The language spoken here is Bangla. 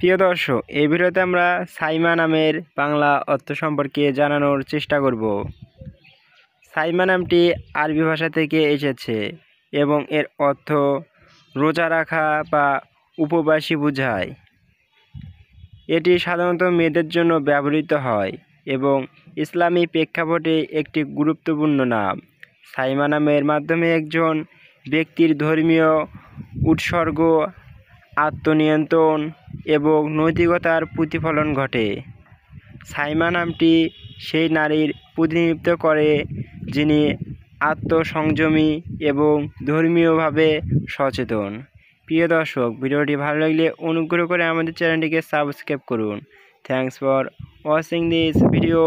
প্রিয় দর্শক এই ভিডিওতে আমরা সাইমা নামের বাংলা অর্থ সম্পর্কে জানানোর চেষ্টা করব সাইমা নামটি আরবি ভাষা থেকে এসেছে এবং এর অর্থ রোজা রাখা বা উপবাসী বোঝায় এটি সাধারণত মেয়েদের জন্য ব্যবহৃত হয় এবং ইসলামী প্রেক্ষাপটে একটি গুরুত্বপূর্ণ নাম সাইমা নামের মাধ্যমে একজন ব্যক্তির ধর্মীয় উৎসর্গ আত্মনিয়ন্ত্রণ এবং নৈতিকতার প্রতিফলন ঘটে সাইমা নামটি সেই নারীর প্রতিনিধিত্ব করে যিনি আত্মসংযমী এবং ধর্মীয়ভাবে সচেতন প্রিয় দর্শক ভিডিওটি ভালো লাগলে অনুগ্রহ করে আমাদের চ্যানেলটিকে সাবস্ক্রাইব করুন thanks for watching this video